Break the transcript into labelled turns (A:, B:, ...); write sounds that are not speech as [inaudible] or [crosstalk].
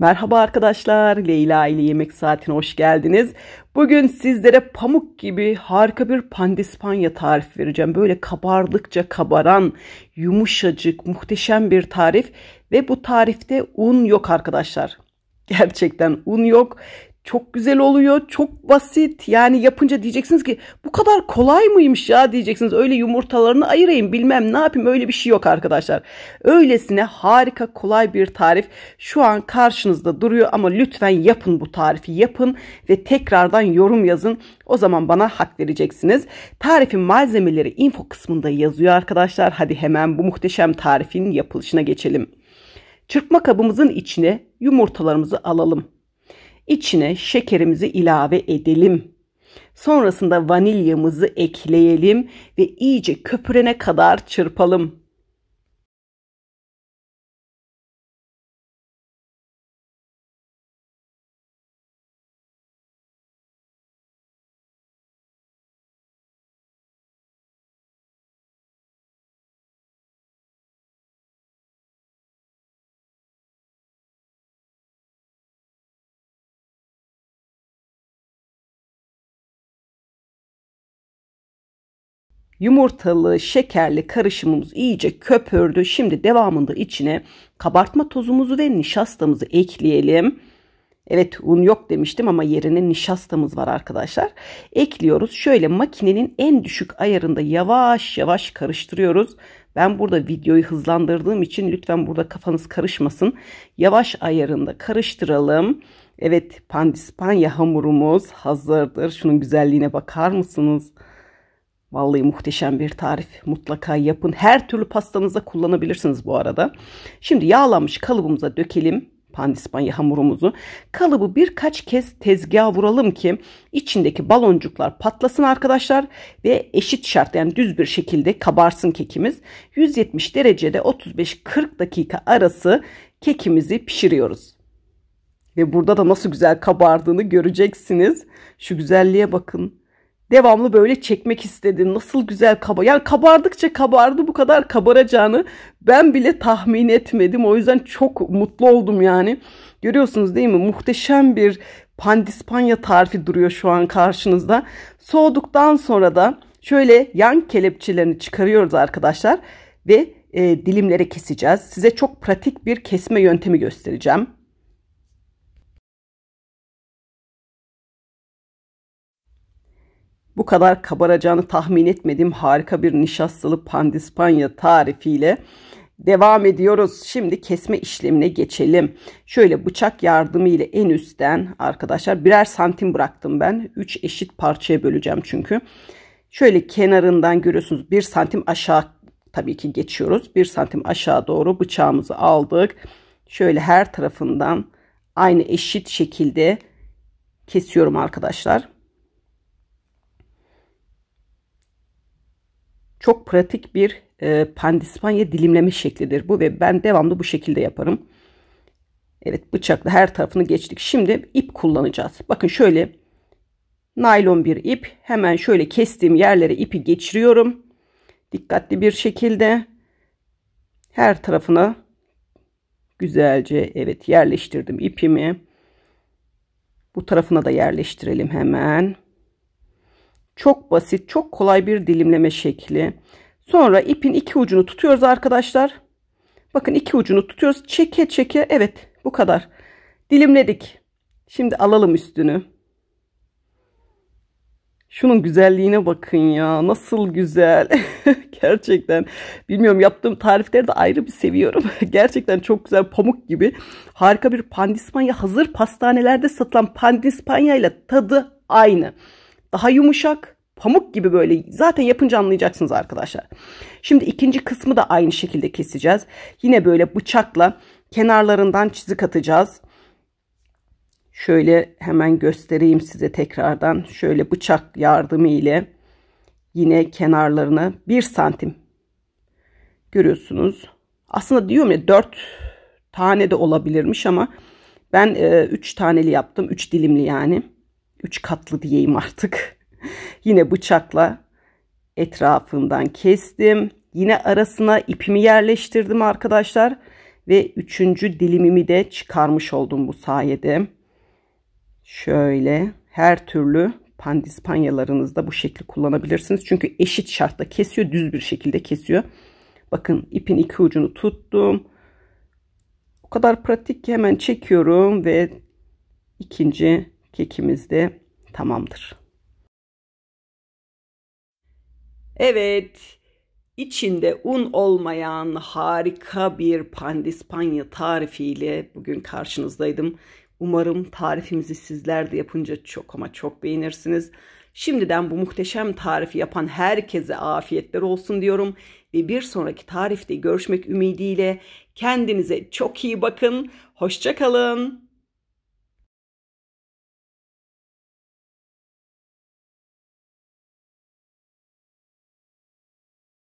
A: Merhaba arkadaşlar, Leyla ile Yemek Saati'ne hoş geldiniz. Bugün sizlere pamuk gibi harika bir pandispanya tarifi vereceğim. Böyle kabardıkça kabaran, yumuşacık, muhteşem bir tarif. Ve bu tarifte un yok arkadaşlar. Gerçekten un yok çok güzel oluyor. Çok basit. Yani yapınca diyeceksiniz ki bu kadar kolay mıymış ya diyeceksiniz. Öyle yumurtalarını ayırayım bilmem ne yapayım öyle bir şey yok arkadaşlar. Öylesine harika kolay bir tarif şu an karşınızda duruyor ama lütfen yapın bu tarifi yapın ve tekrardan yorum yazın. O zaman bana hak vereceksiniz. Tarifin malzemeleri info kısmında yazıyor arkadaşlar. Hadi hemen bu muhteşem tarifin yapılışına geçelim. Çırpma kabımızın içine yumurtalarımızı alalım. İçine şekerimizi ilave edelim. Sonrasında vanilyamızı ekleyelim ve iyice köpürene kadar çırpalım. Yumurtalı, şekerli karışımımız iyice köpürdü. Şimdi devamında içine kabartma tozumuzu ve nişastamızı ekleyelim. Evet un yok demiştim ama yerine nişastamız var arkadaşlar. Ekliyoruz. Şöyle makinenin en düşük ayarında yavaş yavaş karıştırıyoruz. Ben burada videoyu hızlandırdığım için lütfen burada kafanız karışmasın. Yavaş ayarında karıştıralım. Evet pandispanya hamurumuz hazırdır. Şunun güzelliğine bakar mısınız? Vallahi muhteşem bir tarif. Mutlaka yapın. Her türlü pastanıza kullanabilirsiniz bu arada. Şimdi yağlanmış kalıbımıza dökelim pandispanya hamurumuzu. Kalıbı birkaç kez tezgaha vuralım ki içindeki baloncuklar patlasın arkadaşlar ve eşit şart yani düz bir şekilde kabarsın kekimiz. 170 derecede 35-40 dakika arası kekimizi pişiriyoruz. Ve burada da nasıl güzel kabardığını göreceksiniz. Şu güzelliğe bakın devamlı böyle çekmek istedi. Nasıl güzel kabar. Yani kabardıkça kabardı bu kadar kabaracağını ben bile tahmin etmedim. O yüzden çok mutlu oldum yani. Görüyorsunuz değil mi? Muhteşem bir pandispanya tarifi duruyor şu an karşınızda. Soğuduktan sonra da şöyle yan kelepçelerini çıkarıyoruz arkadaşlar ve e, dilimlere keseceğiz. Size çok pratik bir kesme yöntemi göstereceğim. bu kadar kabaracağını tahmin etmediğim harika bir nişastalı pandispanya tarifiyle devam ediyoruz. Şimdi kesme işlemine geçelim. Şöyle bıçak yardımıyla en üstten arkadaşlar birer santim bıraktım ben. 3 eşit parçaya böleceğim çünkü. Şöyle kenarından görüyorsunuz 1 santim aşağı tabii ki geçiyoruz. 1 santim aşağı doğru bıçağımızı aldık. Şöyle her tarafından aynı eşit şekilde kesiyorum arkadaşlar. Çok pratik bir e, pandispanya dilimleme şeklidir bu ve ben devamlı bu şekilde yaparım. Evet bıçakla her tarafını geçtik. Şimdi ip kullanacağız. Bakın şöyle naylon bir ip. Hemen şöyle kestiğim yerlere ipi geçiriyorum. Dikkatli bir şekilde her tarafına güzelce evet yerleştirdim ipimi. Bu tarafına da yerleştirelim hemen. Çok basit, çok kolay bir dilimleme şekli. Sonra ipin iki ucunu tutuyoruz arkadaşlar. Bakın iki ucunu tutuyoruz. Çeke çeke evet bu kadar. Dilimledik. Şimdi alalım üstünü. Şunun güzelliğine bakın ya. Nasıl güzel. [laughs] Gerçekten. Bilmiyorum yaptığım tarifleri de ayrı bir seviyorum. [laughs] Gerçekten çok güzel pamuk gibi. Harika bir pandispanya. Hazır pastanelerde satılan pandispanya ile tadı aynı. Daha yumuşak pamuk gibi böyle zaten yapınca anlayacaksınız arkadaşlar. Şimdi ikinci kısmı da aynı şekilde keseceğiz. Yine böyle bıçakla kenarlarından çizik atacağız. Şöyle hemen göstereyim size tekrardan. Şöyle bıçak yardımı ile yine kenarlarını 1 santim görüyorsunuz. Aslında diyorum ya 4 tane de olabilirmiş ama ben 3 e, taneli yaptım. 3 dilimli yani. 3 katlı diyeyim artık. [laughs] Yine bıçakla etrafından kestim. Yine arasına ipimi yerleştirdim arkadaşlar. Ve üçüncü dilimimi de çıkarmış oldum bu sayede. Şöyle her türlü pandispanyalarınızda bu şekli kullanabilirsiniz. Çünkü eşit şartta kesiyor. Düz bir şekilde kesiyor. Bakın ipin iki ucunu tuttum. O kadar pratik ki hemen çekiyorum ve ikinci kekimiz de tamamdır. Evet, içinde un olmayan harika bir pandispanya tarifiyle bugün karşınızdaydım. Umarım tarifimizi sizler de yapınca çok ama çok beğenirsiniz. Şimdiden bu muhteşem tarifi yapan herkese afiyetler olsun diyorum ve bir sonraki tarifte görüşmek ümidiyle kendinize çok iyi bakın. Hoşçakalın.